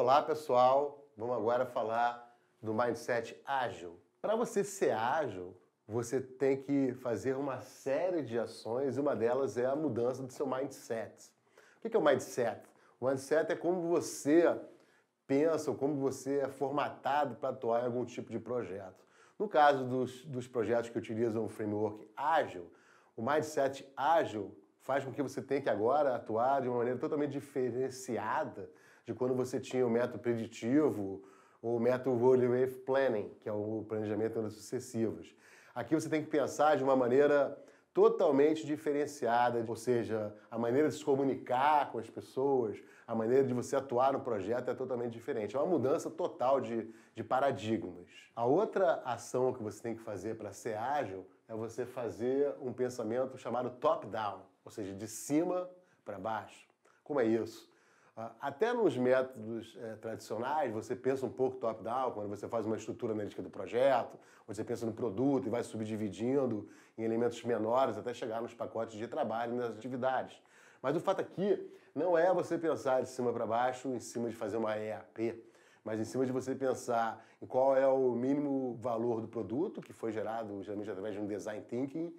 Olá, pessoal. Vamos agora falar do mindset ágil. Para você ser ágil, você tem que fazer uma série de ações e uma delas é a mudança do seu mindset. O que é o mindset? O mindset é como você pensa ou como você é formatado para atuar em algum tipo de projeto. No caso dos, dos projetos que utilizam o framework ágil, o mindset ágil faz com que você tenha que agora atuar de uma maneira totalmente diferenciada de quando você tinha o método preditivo ou o método World Wave Planning, que é o planejamento em sucessivas. Aqui você tem que pensar de uma maneira totalmente diferenciada, ou seja, a maneira de se comunicar com as pessoas, a maneira de você atuar no projeto é totalmente diferente. É uma mudança total de, de paradigmas. A outra ação que você tem que fazer para ser ágil é você fazer um pensamento chamado top-down, ou seja, de cima para baixo. Como é isso? Ah, até nos métodos é, tradicionais, você pensa um pouco top-down, quando você faz uma estrutura analítica do projeto, você pensa no produto e vai subdividindo em elementos menores até chegar nos pacotes de trabalho e nas atividades. Mas o fato aqui não é você pensar de cima para baixo, em cima de fazer uma EAP, mas em cima de você pensar em qual é o mínimo valor do produto, que foi gerado geralmente através de um design thinking,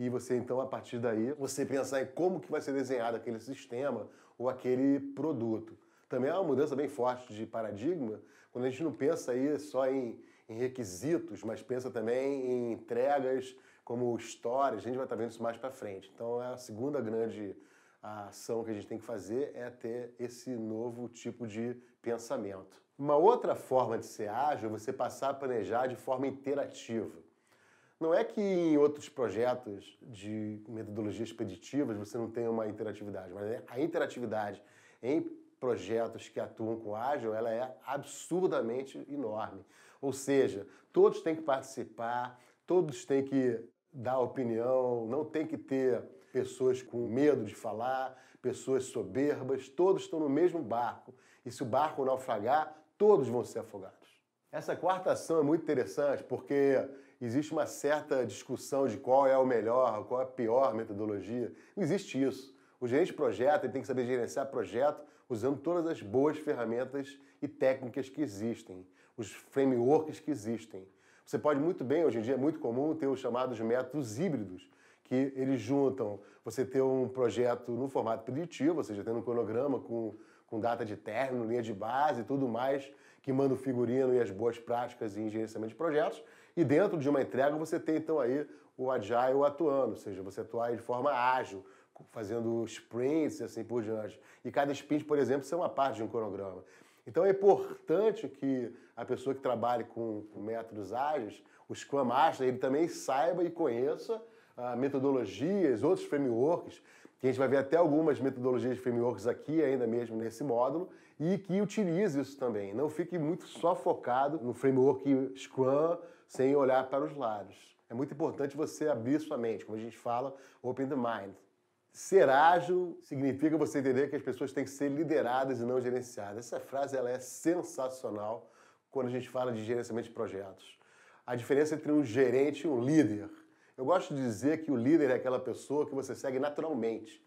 e você então a partir daí você pensar em como que vai ser desenhado aquele sistema ou aquele produto. Também é uma mudança bem forte de paradigma, quando a gente não pensa aí só em, em requisitos, mas pensa também em entregas como histórias, a gente vai estar tá vendo isso mais para frente. Então é a segunda grande ah, ação que a gente tem que fazer é ter esse novo tipo de pensamento. Uma outra forma de ser ágil é você passar a planejar de forma interativa. Não é que em outros projetos de metodologias preditivas você não tenha uma interatividade, mas é a interatividade em projetos que atuam com ágil, ela é absurdamente enorme. Ou seja, todos têm que participar, todos têm que dar opinião, não tem que ter pessoas com medo de falar, pessoas soberbas, todos estão no mesmo barco. E se o barco naufragar, todos vão se afogar. Essa quarta ação é muito interessante porque existe uma certa discussão de qual é o melhor, qual é a pior metodologia. Não existe isso. O gerente de projeto ele tem que saber gerenciar projeto usando todas as boas ferramentas e técnicas que existem, os frameworks que existem. Você pode muito bem, hoje em dia é muito comum ter os chamados métodos híbridos, que eles juntam você ter um projeto no formato preditivo, ou seja, tendo um cronograma com, com data de término, linha de base e tudo mais, que manda o figurino e as boas práticas em gerenciamento de projetos. E dentro de uma entrega você tem então aí o Agile atuando, ou seja, você atuar de forma ágil, fazendo sprints e assim por diante. E cada sprint, por exemplo, é uma parte de um cronograma. Então é importante que a pessoa que trabalhe com, métodos ágeis, o Scrum Master, ele também saiba e conheça ah, metodologias, outros frameworks, que a gente vai ver até algumas metodologias de frameworks aqui, ainda mesmo nesse módulo, e que utilize isso também. Não fique muito só focado no framework Scrum sem olhar para os lados. É muito importante você abrir sua mente, como a gente fala, open the mind. Ser ágil significa você entender que as pessoas têm que ser lideradas e não gerenciadas. Essa frase ela é sensacional quando a gente fala de gerenciamento de projetos. A diferença entre um gerente e um líder. Eu gosto de dizer que o líder é aquela pessoa que você segue naturalmente,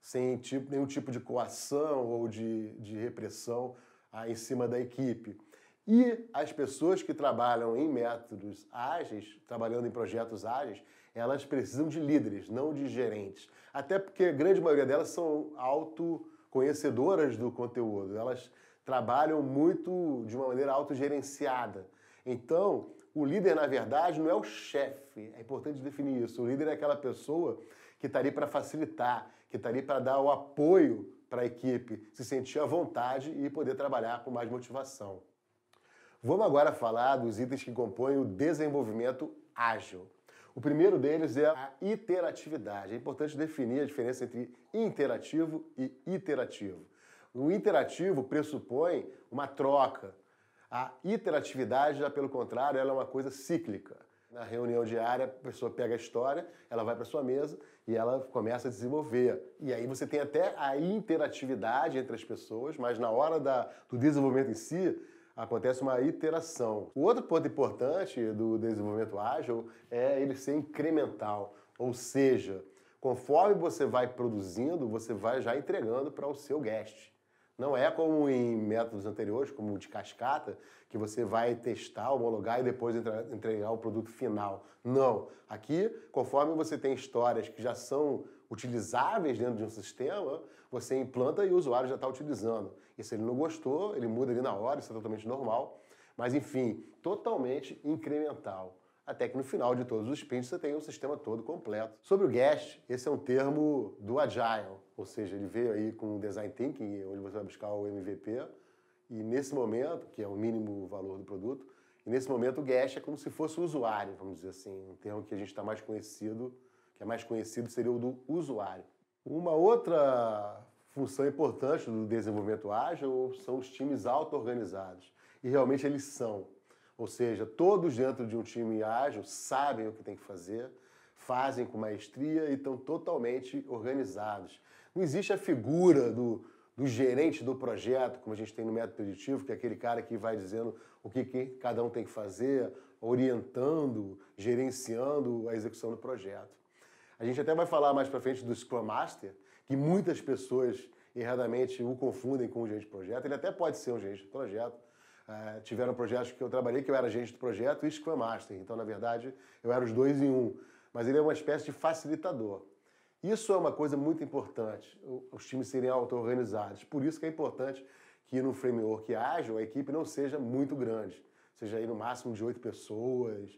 sem tipo, nenhum tipo de coação ou de, de repressão ah, em cima da equipe. E as pessoas que trabalham em métodos ágeis, trabalhando em projetos ágeis, elas precisam de líderes, não de gerentes. Até porque a grande maioria delas são autoconhecedoras do conteúdo, elas trabalham muito de uma maneira autogerenciada. Então, o líder, na verdade, não é o chefe. É importante definir isso. O líder é aquela pessoa que está ali para facilitar, que está ali para dar o apoio para a equipe, se sentir à vontade e poder trabalhar com mais motivação. Vamos agora falar dos itens que compõem o desenvolvimento ágil. O primeiro deles é a interatividade. É importante definir a diferença entre interativo e iterativo. O interativo pressupõe uma troca, a interatividade, já pelo contrário, ela é uma coisa cíclica. Na reunião diária, a pessoa pega a história, ela vai para sua mesa e ela começa a desenvolver. E aí você tem até a interatividade entre as pessoas, mas na hora da, do desenvolvimento em si, acontece uma iteração. O outro ponto importante do desenvolvimento ágil é ele ser incremental, ou seja, conforme você vai produzindo, você vai já entregando para o seu guest. Não é como em métodos anteriores, como o de cascata, que você vai testar, homologar e depois entregar o produto final. Não. Aqui, conforme você tem histórias que já são utilizáveis dentro de um sistema, você implanta e o usuário já está utilizando. E se ele não gostou, ele muda ali na hora, isso é totalmente normal. Mas, enfim, totalmente incremental até que no final de todos os sprints você tem um sistema todo completo. Sobre o guest, esse é um termo do Agile, ou seja, ele veio aí com o Design Thinking, onde você vai buscar o MVP, e nesse momento, que é o mínimo valor do produto, e nesse momento o guest é como se fosse o usuário, vamos dizer assim, um termo que a gente está mais conhecido, que é mais conhecido seria o do usuário. Uma outra função importante do desenvolvimento ágil são os times auto-organizados. E realmente eles são. Ou seja, todos dentro de um time ágil sabem o que tem que fazer, fazem com maestria e estão totalmente organizados. Não existe a figura do, do gerente do projeto, como a gente tem no método preditivo, que é aquele cara que vai dizendo o que, que cada um tem que fazer, orientando, gerenciando a execução do projeto. A gente até vai falar mais para frente do Scrum Master, que muitas pessoas erradamente o confundem com o gerente de projeto. Ele até pode ser um gerente de projeto, eh, tiveram projetos que eu trabalhei, que eu era agente do projeto e Scrum Master. Então, na verdade, eu era os dois em um. Mas ele é uma espécie de facilitador. Isso é uma coisa muito importante, os times serem auto-organizados. Por isso que é importante que no framework ágil a equipe não seja muito grande. Seja aí no máximo de oito pessoas,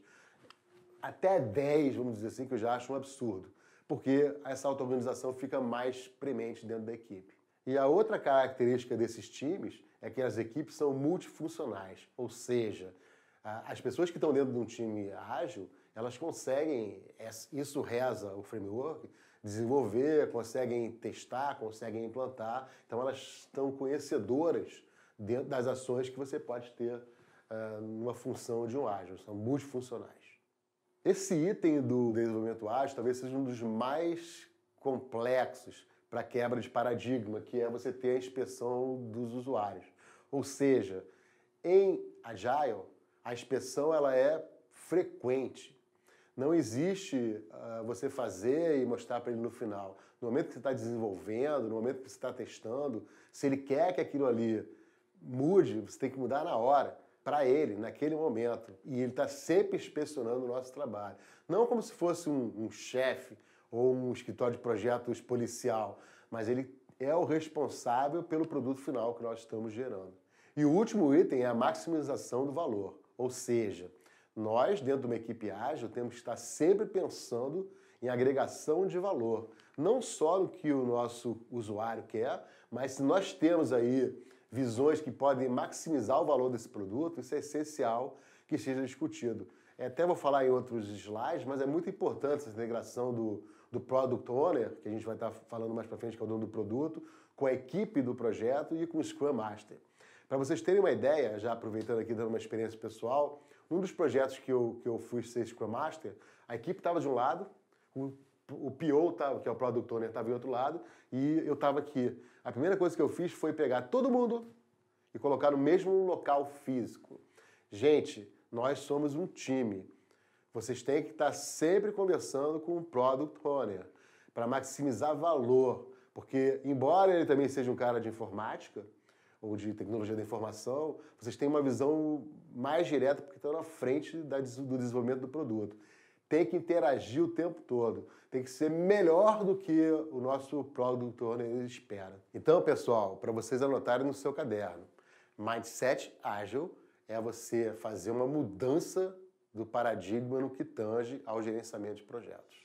até dez, vamos dizer assim, que eu já acho um absurdo. Porque essa auto-organização fica mais premente dentro da equipe. E a outra característica desses times é que as equipes são multifuncionais, ou seja, as pessoas que estão dentro de um time ágil, elas conseguem, é, isso reza o framework, desenvolver, conseguem testar, conseguem implantar. Então, elas estão conhecedoras das ações que você pode ter ah, numa função de um ágil, são multifuncionais. Esse item do desenvolvimento ágil talvez seja um dos mais complexos, para quebra de paradigma, que é você ter a inspeção dos usuários. Ou seja, em Agile, a inspeção ela é frequente. Não existe uh, você fazer e mostrar para ele no final. No momento que você está desenvolvendo, no momento que você está testando, se ele quer que aquilo ali mude, você tem que mudar na hora, para ele, naquele momento. E ele está sempre inspecionando o nosso trabalho. Não como se fosse um, um chefe ou um escritório de projetos policial, mas ele é o responsável pelo produto final que nós estamos gerando. E o último item é a maximização do valor, ou seja, nós, dentro de uma equipe ágil, temos que estar sempre pensando em agregação de valor, não só no que o nosso usuário quer, mas se nós temos aí visões que podem maximizar o valor desse produto, isso é essencial que seja discutido. É, até vou falar em outros slides, mas é muito importante essa integração do, do Product Owner, que a gente vai estar falando mais para frente, que é o dono do produto, com a equipe do projeto e com o Scrum Master. Para vocês terem uma ideia, já aproveitando aqui, dando uma experiência pessoal, um dos projetos que eu, que eu fui ser Scrum Master, a equipe estava de um lado, o, o PO, tava, que é o Product Owner, estava em outro lado, e eu estava aqui. A primeira coisa que eu fiz foi pegar todo mundo e colocar no mesmo local físico. Gente, nós somos um time. Vocês têm que estar sempre conversando com o Product Owner para maximizar valor. Porque, embora ele também seja um cara de informática ou de tecnologia da informação, vocês têm uma visão mais direta porque estão na frente do desenvolvimento do produto. Tem que interagir o tempo todo. Tem que ser melhor do que o nosso Product Owner espera. Então, pessoal, para vocês anotarem no seu caderno, Mindset Ágil é você fazer uma mudança do paradigma no que tange ao gerenciamento de projetos.